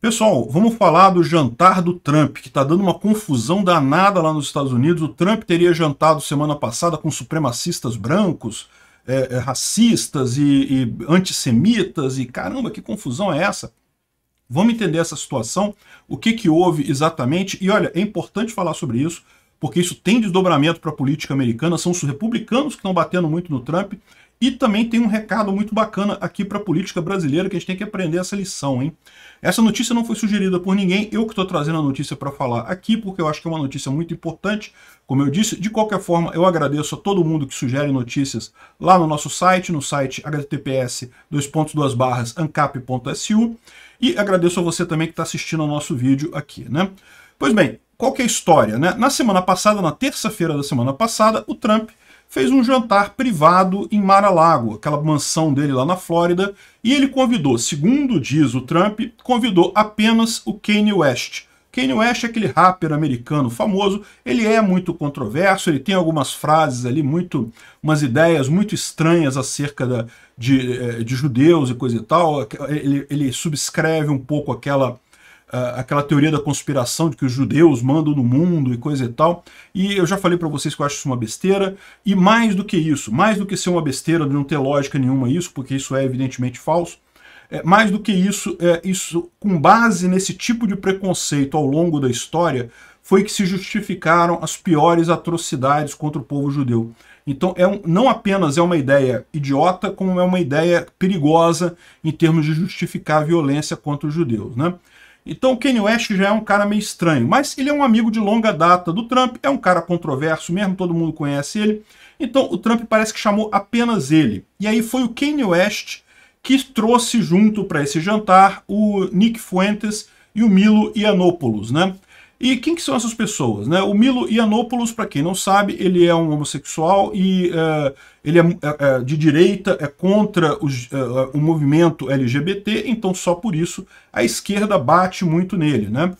Pessoal, vamos falar do jantar do Trump, que está dando uma confusão danada lá nos Estados Unidos. O Trump teria jantado semana passada com supremacistas brancos, é, é, racistas e, e antissemitas, e caramba, que confusão é essa? Vamos entender essa situação, o que, que houve exatamente, e olha, é importante falar sobre isso, porque isso tem desdobramento para a política americana, são os republicanos que estão batendo muito no Trump, e também tem um recado muito bacana aqui para a política brasileira que a gente tem que aprender essa lição, hein? Essa notícia não foi sugerida por ninguém, eu que estou trazendo a notícia para falar aqui, porque eu acho que é uma notícia muito importante, como eu disse. De qualquer forma, eu agradeço a todo mundo que sugere notícias lá no nosso site, no site https ancap.su e agradeço a você também que está assistindo ao nosso vídeo aqui, né? Pois bem, qual que é a história, né? Na semana passada, na terça-feira da semana passada, o Trump fez um jantar privado em Mar-a-Lago, aquela mansão dele lá na Flórida, e ele convidou, segundo diz o Trump, convidou apenas o Kanye West. Kanye West é aquele rapper americano famoso, ele é muito controverso, ele tem algumas frases ali, muito, umas ideias muito estranhas acerca da, de, eh, de judeus e coisa e tal, ele, ele subscreve um pouco aquela uh, aquela teoria da conspiração de que os judeus mandam no mundo e coisa e tal. E eu já falei para vocês que eu acho isso uma besteira. E mais do que isso, mais do que ser uma besteira, de não ter lógica nenhuma isso, porque isso é evidentemente falso, é, mais do que isso, é, isso, com base nesse tipo de preconceito ao longo da história, foi que se justificaram as piores atrocidades contra o povo judeu. Então, é um, não apenas é uma ideia idiota, como é uma ideia perigosa em termos de justificar a violência contra os judeus. Né? Então o Kanye West já é um cara meio estranho, mas ele é um amigo de longa data do Trump, é um cara controverso mesmo, todo mundo conhece ele. Então o Trump parece que chamou apenas ele. E aí foi o Kanye West que trouxe junto para esse jantar o Nick Fuentes e o Milo Yiannopoulos, né? E quem que são essas pessoas? Né? O Milo Yiannopoulos, para quem não sabe, ele é um homossexual e uh, ele é, é, é, de direita, é contra os, uh, o movimento LGBT, então só por isso a esquerda bate muito nele. Né?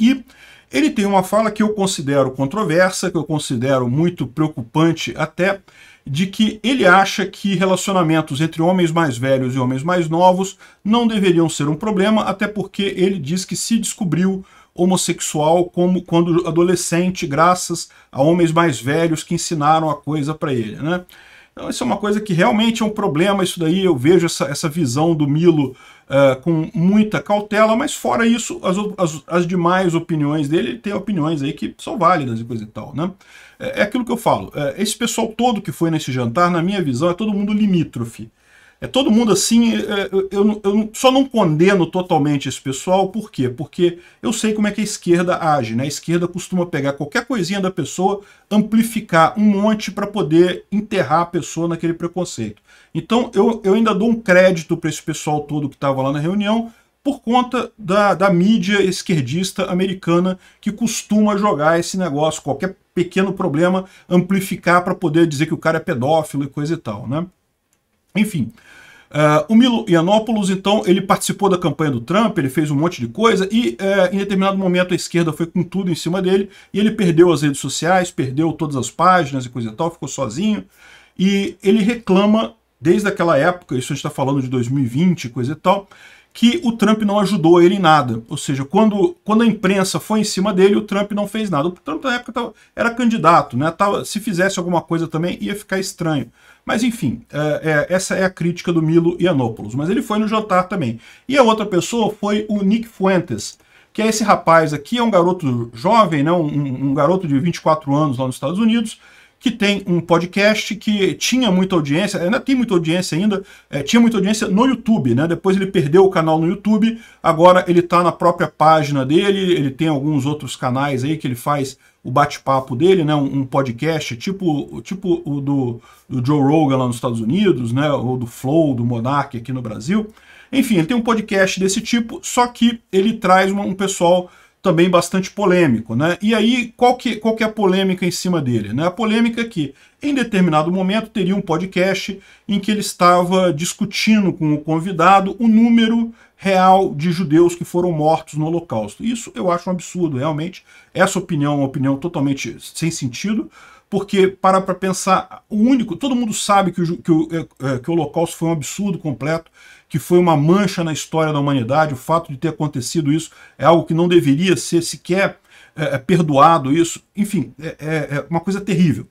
E ele tem uma fala que eu considero controversa, que eu considero muito preocupante até, de que ele acha que relacionamentos entre homens mais velhos e homens mais novos não deveriam ser um problema, até porque ele diz que se descobriu homossexual como quando adolescente, graças a homens mais velhos que ensinaram a coisa para ele. Né? Então isso é uma coisa que realmente é um problema, isso daí eu vejo essa, essa visão do Milo uh, com muita cautela, mas fora isso, as, as, as, demais opiniões dele, ele tem opiniões aí que são válidas e coisa e tal, né? É, é aquilo que eu falo, eh, esse pessoal todo que foi nesse jantar, na minha visão, é todo mundo limítrofe. É todo mundo assim, é, é, eu, eu, só não condeno totalmente esse pessoal, por quê? Porque eu sei como é que a esquerda age, né? A esquerda costuma pegar qualquer coisinha da pessoa, amplificar um monte para poder enterrar a pessoa naquele preconceito. Então eu, eu ainda dou um crédito para esse pessoal todo que estava lá na reunião, por conta da, da, mídia esquerdista americana que costuma jogar esse negócio, qualquer pequeno problema, amplificar para poder dizer que o cara é pedófilo e coisa e tal, né? Enfim, Uh, o Milo Yiannopoulos, então, ele participou da campanha do Trump, ele fez um monte de coisa e uh, em determinado momento a esquerda foi com tudo em cima dele e ele perdeu as redes sociais, perdeu todas as páginas e coisa e tal, ficou sozinho. E ele reclama desde aquela época, isso a gente está falando de 2020, coisa e tal, que o Trump não ajudou ele em nada. Ou seja, quando, quando a imprensa foi em cima dele, o Trump não fez nada. O Trump na época tava, era candidato, né? Tava, se fizesse alguma coisa também ia ficar estranho. Mas enfim, é, é, essa é a crítica do Milo Yiannopoulos. Mas ele foi no jantar também. E a outra pessoa foi o Nick Fuentes, que é esse rapaz aqui, é um garoto jovem, né? um, um garoto de 24 anos lá nos Estados Unidos, que tem um podcast que tinha muita audiência, ainda tem muita audiência ainda, é, tinha muita audiência no YouTube, né? Depois ele perdeu o canal no YouTube, agora ele está na própria página dele, ele tem alguns outros canais aí que ele faz o bate-papo dele, né, um, podcast tipo, tipo o do, do, Joe Rogan lá nos Estados Unidos, né, ou do Flow, do Monark aqui no Brasil. Enfim, ele tem um podcast desse tipo, só que ele traz uma, um pessoal também bastante polêmico. Né? E aí, qual que, qual que é a polêmica em cima dele? Né? A polêmica é que, em determinado momento, teria um podcast em que ele estava discutindo com o convidado o número real de judeus que foram mortos no Holocausto. Isso eu acho um absurdo, realmente. Essa opinião é uma opinião totalmente sem sentido, porque, para para pensar, o único, todo mundo sabe que o, que o, é, é, que o Holocausto foi um absurdo completo, que foi uma mancha na história da humanidade, o fato de ter acontecido isso é algo que não deveria ser sequer é, é perdoado isso, enfim, é, é, é uma coisa terrível.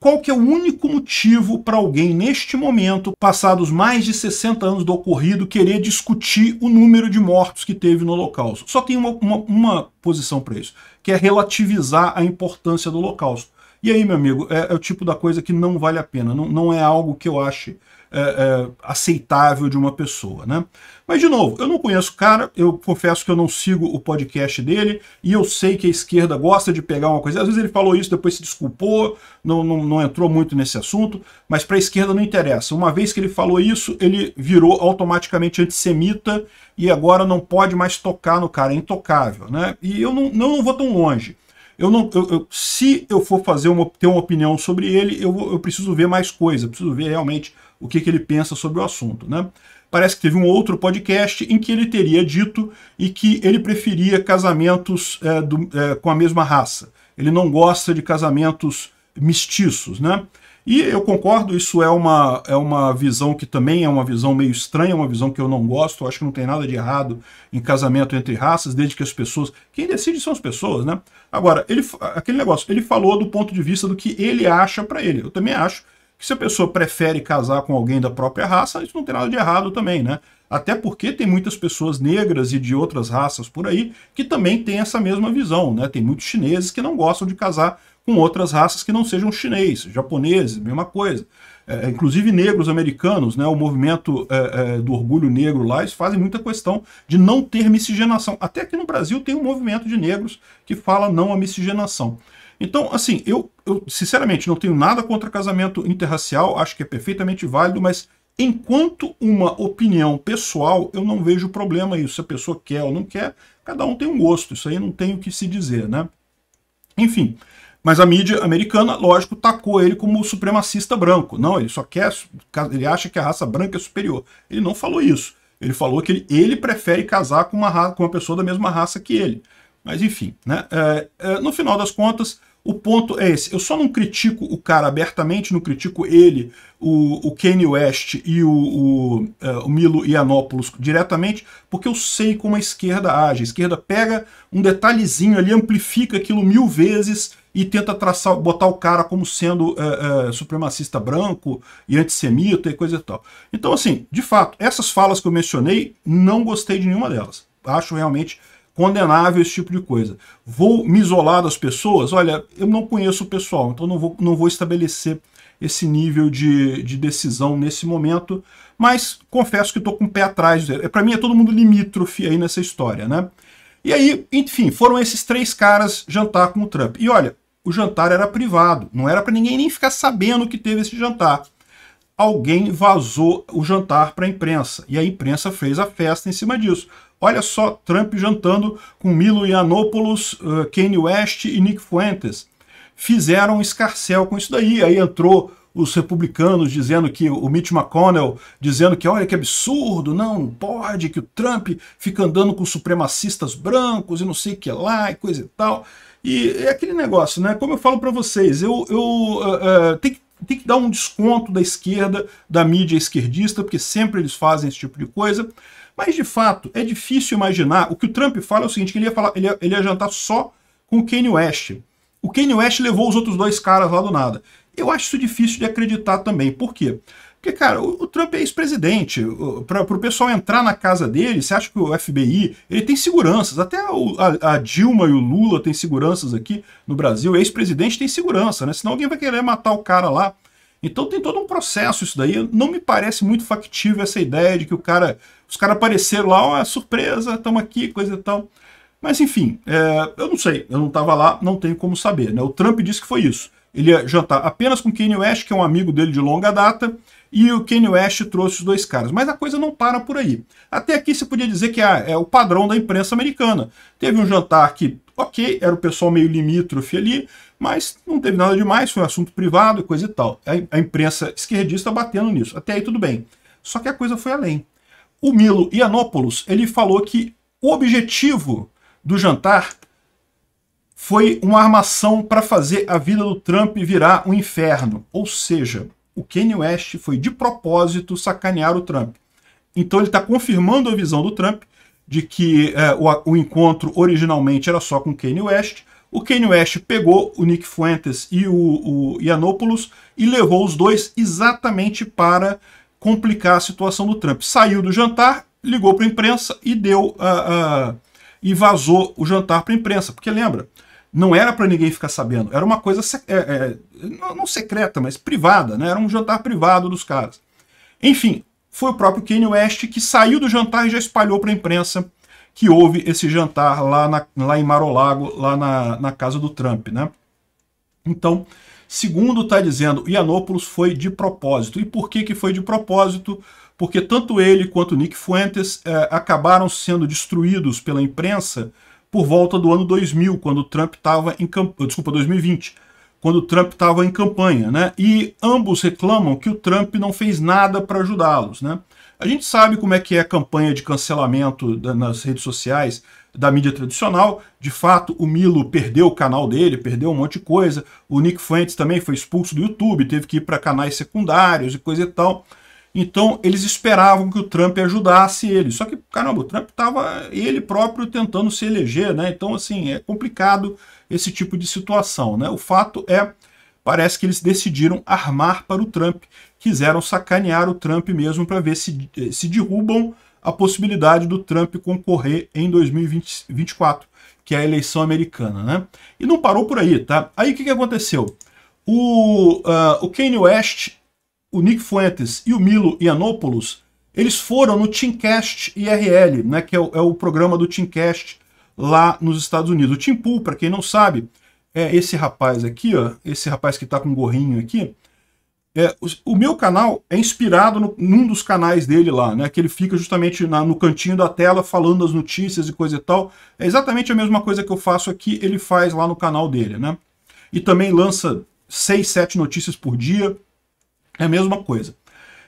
Qual que é o único motivo para alguém, neste momento, passados mais de 60 anos do ocorrido, querer discutir o número de mortos que teve no Holocausto? Só tem uma, uma, uma posição para isso, que é relativizar a importância do Holocausto. E aí, meu amigo, é, é, o tipo da coisa que não vale a pena, não, não é algo que eu ache é, é, aceitável de uma pessoa, né? Mas, de novo, eu não conheço o cara, eu confesso que eu não sigo o podcast dele, e eu sei que a esquerda gosta de pegar uma coisa. Às vezes ele falou isso, depois se desculpou, não, não, não entrou muito nesse assunto, mas para a esquerda não interessa. Uma vez que ele falou isso, ele virou automaticamente antissemita e agora não pode mais tocar no cara, é intocável, né? E eu não, não, não vou tão longe. Eu não, eu, eu, se eu for fazer uma, ter uma opinião sobre ele, eu, eu preciso ver mais coisa, preciso ver realmente o que, que ele pensa sobre o assunto. Né? Parece que teve um outro podcast em que ele teria dito e que ele preferia casamentos é, do, é, com a mesma raça. Ele não gosta de casamentos mestiços, né? E eu concordo, isso é uma, é uma visão que também é uma visão meio estranha, uma visão que eu não gosto, eu acho que não tem nada de errado em casamento entre raças, desde que as pessoas... Quem decide são as pessoas, né? Agora, ele, aquele negócio, ele falou do ponto de vista do que ele acha para ele. Eu também acho que se a pessoa prefere casar com alguém da própria raça, isso não tem nada de errado também, né? Até porque tem muitas pessoas negras e de outras raças por aí que também têm essa mesma visão, né? Tem muitos chineses que não gostam de casar com outras raças que não sejam chinês, japoneses, mesma coisa. É, inclusive negros americanos, né, o movimento é, é, do orgulho negro lá, eles fazem muita questão de não ter miscigenação. Até aqui no Brasil tem um movimento de negros que fala não à miscigenação. Então, assim, eu, eu sinceramente não tenho nada contra casamento interracial, acho que é perfeitamente válido, mas enquanto uma opinião pessoal, eu não vejo problema isso. Se a pessoa quer ou não quer, cada um tem um gosto, isso aí não tem o que se dizer, né? Enfim, mas a mídia americana, lógico, tacou ele como supremacista branco. Não, ele só quer, ele acha que a raça branca é superior. Ele não falou isso. Ele falou que ele, ele prefere casar com uma, com uma pessoa da mesma raça que ele. Mas enfim, né? É, é, no final das contas, o ponto é esse. Eu só não critico o cara abertamente, não critico ele, o, o Kanye West e o, o, é, o Milo Yiannopoulos diretamente, porque eu sei como a esquerda age. A esquerda pega um detalhezinho ali, amplifica aquilo mil vezes e tenta traçar, botar o cara como sendo uh, uh, supremacista branco e antissemita e coisa e tal. Então, assim, de fato, essas falas que eu mencionei, não gostei de nenhuma delas. Acho realmente condenável esse tipo de coisa. Vou me isolar das pessoas? Olha, eu não conheço o pessoal, então não vou, não vou estabelecer esse nível de, de decisão nesse momento, mas confesso que estou com o pé atrás. É, Para mim é todo mundo limítrofe aí nessa história, né? E aí, enfim, foram esses três caras jantar com o Trump. E olha, o jantar era privado, não era para ninguém nem ficar sabendo que teve esse jantar. Alguém vazou o jantar para a imprensa, e a imprensa fez a festa em cima disso. Olha só, Trump jantando com Milo Yiannopoulos, uh, Kanye West e Nick Fuentes. Fizeram um escarcel com isso daí. Aí entrou os republicanos dizendo que o Mitch McConnell dizendo que olha que absurdo, não pode que o Trump fica andando com supremacistas brancos e não sei o que lá e coisa e tal. E é aquele negócio, né? Como eu falo para vocês, eu, eu uh, uh, que, tem que dar um desconto da esquerda, da mídia esquerdista, porque sempre eles fazem esse tipo de coisa. Mas, de fato, é difícil imaginar. O que o Trump fala é o seguinte, que ele ia, falar, ele ia, ele ia jantar só com o Kanye West. O Kanye West levou os outros dois caras lá do nada. Eu acho isso difícil de acreditar também. Por quê? Porque, cara, o, o Trump é ex-presidente. Para o pessoal entrar na casa dele, você acha que o FBI ele tem seguranças. Até o, a, a, Dilma e o Lula têm seguranças aqui no Brasil. Ex-presidente tem segurança, né? Senão alguém vai querer matar o cara lá então tem todo um processo isso daí. Não me parece muito factível essa ideia de que o cara, os caras apareceram lá, ó, é surpresa, estamos aqui, coisa e tal. Mas enfim, é, eu não sei, eu não estava lá, não tenho como saber. Né? O Trump disse que foi isso. Ele ia jantar apenas com Kanye West, que é um amigo dele de longa data, e o Kanye West trouxe os dois caras. Mas a coisa não para por aí. Até aqui você podia dizer que é, é o padrão da imprensa americana. Teve um jantar que, ok, era o pessoal meio limítrofe ali, mas não teve nada demais, foi um assunto privado, coisa e tal. A, a imprensa esquerdista batendo nisso. Até aí tudo bem. Só que a coisa foi além. O Milo Yiannopoulos, ele falou que o objetivo do jantar foi uma armação para fazer a vida do Trump virar um inferno. Ou seja, o Kanye West foi de propósito sacanear o Trump. Então ele está confirmando a visão do Trump de que é, o, o, encontro originalmente era só com Kanye West. O Kanye West pegou o Nick Fuentes e o, o e levou os dois exatamente para complicar a situação do Trump. Saiu do jantar, ligou para a imprensa e deu uh, uh, e vazou o jantar para a imprensa. Porque lembra, não era para ninguém ficar sabendo, era uma coisa é, é, não secreta, mas privada, né? Era um jantar privado dos caras. Enfim, foi o próprio Kanye West que saiu do jantar e já espalhou para a imprensa que houve esse jantar lá, na, lá em Marolago, lá na, na casa do Trump, né? Então, segundo está dizendo, Yanopoulos foi de propósito. E por que, que foi de propósito? Porque tanto ele quanto Nick Fuentes é, acabaram sendo destruídos pela imprensa por volta do ano 2000, quando Trump estava em campanha, desculpa, 2020, quando Trump estava em campanha, né? E ambos reclamam que o Trump não fez nada para ajudá-los, né? A gente sabe como é que é a campanha de cancelamento da, nas redes sociais da mídia tradicional. De fato, o Milo perdeu o canal dele, perdeu um monte de coisa. O Nick Fuentes também foi expulso do YouTube, teve que ir para canais secundários e coisa e tal. Então, eles esperavam que o Trump ajudasse ele. Só que, caramba, o Trump estava ele próprio tentando se eleger, né? Então, assim, é complicado esse tipo de situação, né? O fato é, parece que eles decidiram armar para o Trump. Quiseram sacanear o Trump mesmo para ver se, se derrubam a possibilidade do Trump concorrer em 2024, que é a eleição americana, né? E não parou por aí, tá? Aí o que, que aconteceu? O, uh, o Kanye West o Nick Fuentes e o Milo Ianopoulos, eles foram no Teamcast IRL, né, que é o, é o programa do Teamcast lá nos Estados Unidos. O Tim Pool, para quem não sabe, é esse rapaz aqui, ó, esse rapaz que está com um gorrinho aqui. É, o, o, meu canal é inspirado no, num dos canais dele lá, né? Que ele fica justamente na, no cantinho da tela falando as notícias e coisa e tal. É exatamente a mesma coisa que eu faço aqui, ele faz lá no canal dele, né? E também lança 6, 7 notícias por dia. É a mesma coisa.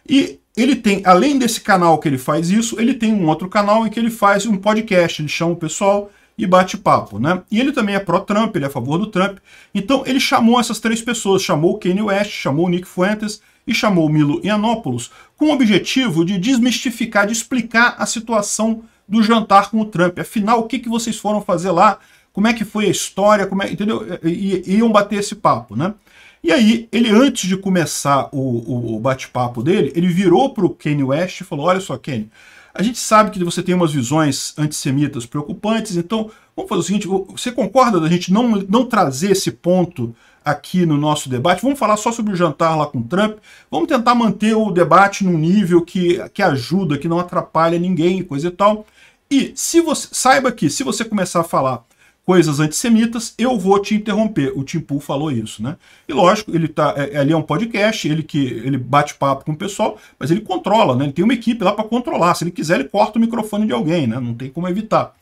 E ele tem, além desse canal que ele faz isso, ele tem um outro canal em que ele faz um podcast, ele chama o pessoal e bate papo, né? E ele também é pró-Trump, ele é a favor do Trump. Então ele chamou essas três pessoas, chamou o Kanye West, chamou o Nick Fuentes e chamou o Milo Yiannopoulos, com o objetivo de desmistificar, de explicar a situação do jantar com o Trump. Afinal, o que, que vocês foram fazer lá? Como é que foi a história? Como é, entendeu? E iam bater esse papo, né? E aí, ele antes de começar o, o, o bate-papo dele, ele virou para o Kanye West e falou, olha só, Kanye, a gente sabe que você tem umas visões antissemitas preocupantes, então vamos fazer o seguinte, você concorda da gente não, não trazer esse ponto aqui no nosso debate? Vamos falar só sobre o jantar lá com o Trump, vamos tentar manter o debate num nível que, que ajuda, que não atrapalha ninguém, coisa e tal. E se você saiba que se você começar a falar coisas antissemitas, eu vou te interromper. O Tim Pool falou isso, né? E lógico, ele tá é, ali é um podcast, ele que ele bate papo com o pessoal, mas ele controla, né? Ele tem uma equipe lá para controlar. Se ele quiser, ele corta o microfone de alguém, né? Não tem como evitar.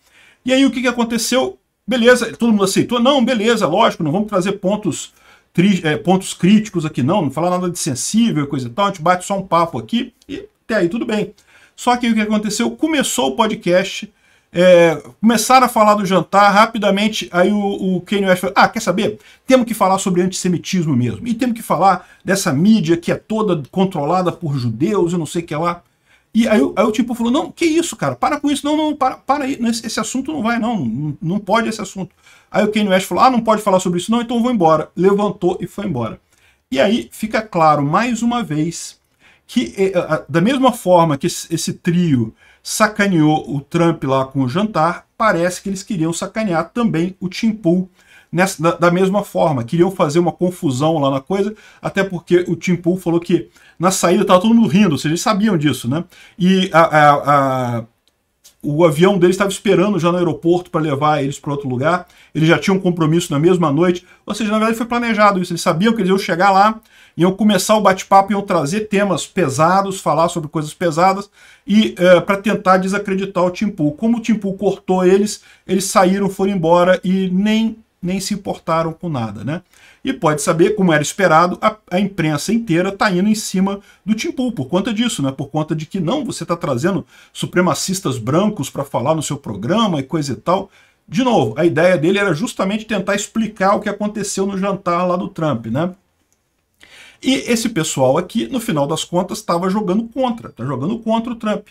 E aí o que, que aconteceu? Beleza, todo mundo aceitou? Não, beleza, lógico, não vamos trazer pontos tri, é, pontos críticos aqui não, não falar nada de sensível, coisa e tal, a gente bate só um papo aqui e até aí tudo bem. Só que aí o que aconteceu? Começou o podcast, é, começaram a falar do jantar rapidamente. Aí o, o Kanye West falou: Ah, quer saber? Temos que falar sobre antissemitismo mesmo. E temos que falar dessa mídia que é toda controlada por judeus e não sei o que lá. E aí, aí, o tipo falou: Não, que isso, cara? Para com isso, não, não, para, para aí. Esse, assunto não vai, não, não. Não pode esse assunto. Aí o Kanye West falou: Ah, não pode falar sobre isso, não, então eu vou embora. Levantou e foi embora. E aí fica claro, mais uma vez, que é, da mesma forma que esse, esse trio sacaneou o Trump lá com o jantar, parece que eles queriam sacanear também o Tim Pool nessa, da, da, mesma forma. Queriam fazer uma confusão lá na coisa, até porque o Tim Pool falou que na saída estava todo mundo rindo, ou seja, eles sabiam disso, né? E a, a, a o avião dele estava esperando já no aeroporto para levar eles para outro lugar. Ele já tinha um compromisso na mesma noite. Ou seja, na verdade foi planejado isso. Eles sabiam que eles iam chegar lá, iam começar o bate-papo, iam trazer temas pesados, falar sobre coisas pesadas e eh, para tentar desacreditar o Timpu. Como o Timpu cortou eles, eles saíram, foram embora e nem, nem se importaram com nada, né? E pode saber, como era esperado, a, a imprensa inteira está indo em cima do Tim Pool por conta disso, né? por conta de que não, você está trazendo supremacistas brancos para falar no seu programa e coisa e tal. De novo, a ideia dele era justamente tentar explicar o que aconteceu no jantar lá do Trump, né? E esse pessoal aqui, no final das contas, estava jogando contra, está jogando contra o Trump.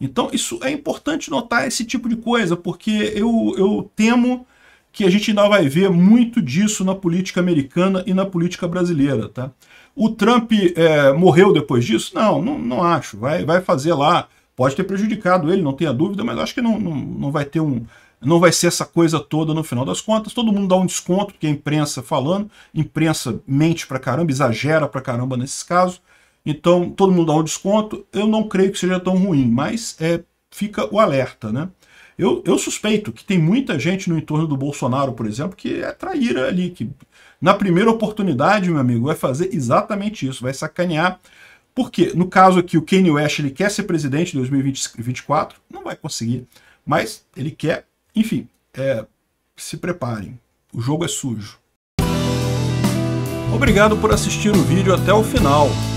Então isso é importante notar esse tipo de coisa, porque eu, eu temo que a gente ainda vai ver muito disso na política americana e na política brasileira. Tá? O Trump é, morreu depois disso? Não, não, não acho. Vai, vai fazer lá. Pode ter prejudicado ele, não tenha dúvida, mas acho que não, não, não vai ter um. Não vai ser essa coisa toda no final das contas. Todo mundo dá um desconto, porque a imprensa falando, imprensa mente pra caramba, exagera pra caramba nesses casos. Então, todo mundo dá um desconto. Eu não creio que seja tão ruim, mas é, fica o alerta, né? Eu, eu suspeito que tem muita gente no entorno do Bolsonaro, por exemplo, que é traíra ali, que na primeira oportunidade, meu amigo, vai fazer exatamente isso, vai sacanear. Porque, no caso aqui, o Kanye West ele quer ser presidente em 2024, não vai conseguir, mas ele quer, enfim, é, se preparem, o jogo é sujo. Obrigado por assistir o vídeo até o final.